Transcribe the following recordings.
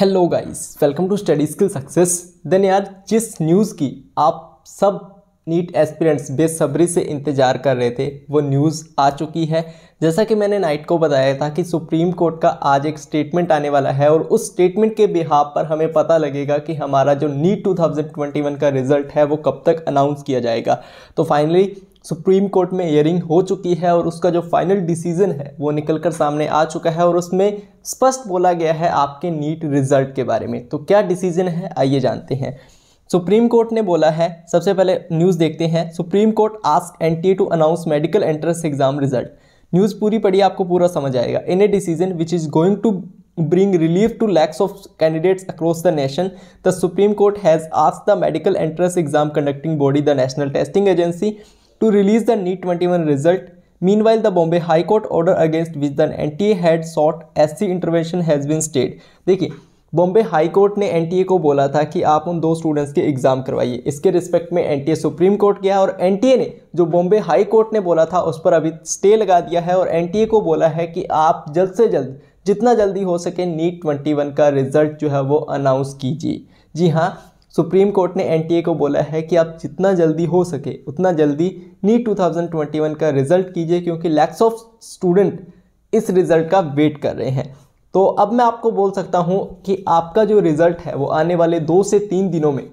Hello guys welcome to study skill success then यार जिस news की आप सब नीट एस्पिरेंट्स बेसब्री से इंतज़ार कर रहे थे वो न्यूज़ आ चुकी है जैसा कि मैंने नाइट को बताया था कि सुप्रीम कोर्ट का आज एक स्टेटमेंट आने वाला है और उस स्टेटमेंट के बिहाब पर हमें पता लगेगा कि हमारा जो नीट 2021 का रिज़ल्ट है वो कब तक अनाउंस किया जाएगा तो फाइनली सुप्रीम कोर्ट में हियरिंग हो चुकी है और उसका जो फाइनल डिसीजन है वो निकल कर सामने आ चुका है और उसमें स्पष्ट बोला गया है आपके नीट रिजल्ट के बारे में तो क्या डिसीजन है आइए जानते हैं सुप्रीम कोर्ट ने बोला है सबसे पहले न्यूज़ देखते हैं supreme court ask an to announce medical entrance exam result news पूरी पढ़िए आपको पूरा समझ आएगा in a decision which is going to bring relief to lakhs of candidates across the nation the supreme court has asked the medical entrance exam conducting body the national testing agency to release the e NEET 21 result. Meanwhile, the Bombay High Court order against which the NTA had sought SC intervention has been stayed. देखिए Bombay high court ने NTA को बोला था कि आप उन दो students के एग्ज़ाम करवाइए इसके रिस्पेक्ट में एनटीए सुप्रीम कोर्ट गया और एनटीए ने जो बॉम्बे हाई कोर्ट ने बोला था उस पर अभी स्टे लगा दिया है और एनटीए को बोला है कि आप जल्द से जल्द जितना जल्दी हो सके नीट 21 e का रिजल्ट जो है वो अनाउंस कीजिए जी हाँ सुप्रीम कोर्ट ने एनटीए को बोला है कि आप जितना जल्दी हो सके उतना जल्दी नीट 2021 का रिजल्ट कीजिए क्योंकि लैक्स ऑफ स्टूडेंट इस रिज़ल्ट का वेट कर रहे हैं तो अब मैं आपको बोल सकता हूँ कि आपका जो रिज़ल्ट है वो आने वाले दो से तीन दिनों में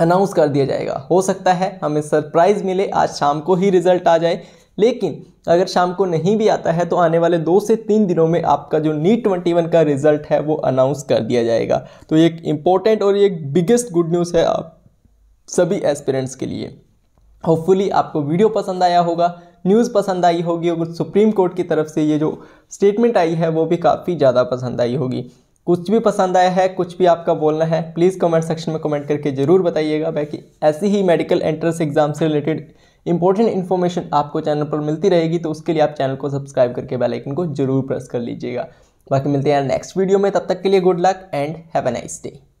अनाउंस कर दिया जाएगा हो सकता है हमें सरप्राइज़ मिले आज शाम को ही रिज़ल्ट आ जाए लेकिन अगर शाम को नहीं भी आता है तो आने वाले दो से तीन दिनों में आपका जो नीट ट्वेंटी वन का रिजल्ट है वो अनाउंस कर दिया जाएगा तो ये एक इम्पोर्टेंट और ये एक बिगेस्ट गुड न्यूज़ है आप सभी एस्पिरेंट्स के लिए होपफुली आपको वीडियो पसंद आया होगा न्यूज़ पसंद आई होगी और सुप्रीम कोर्ट की तरफ से ये जो स्टेटमेंट आई है वो भी काफ़ी ज़्यादा पसंद आई होगी कुछ भी पसंद आया है कुछ भी आपका बोलना है प्लीज़ कमेंट सेक्शन में कमेंट करके ज़रूर बताइएगा बाकी ऐसी ही मेडिकल एंट्रेंस एग्ज़ाम से रिलेटेड इंपॉर्टेंट इन्फॉर्मेशन आपको चैनल पर मिलती रहेगी तो उसके लिए आप चैनल को सब्सक्राइब करके बेल आइकन को जरूर प्रेस कर लीजिएगा बाकी मिलते हैं नेक्स्ट वीडियो में तब तक के लिए good luck and have a nice day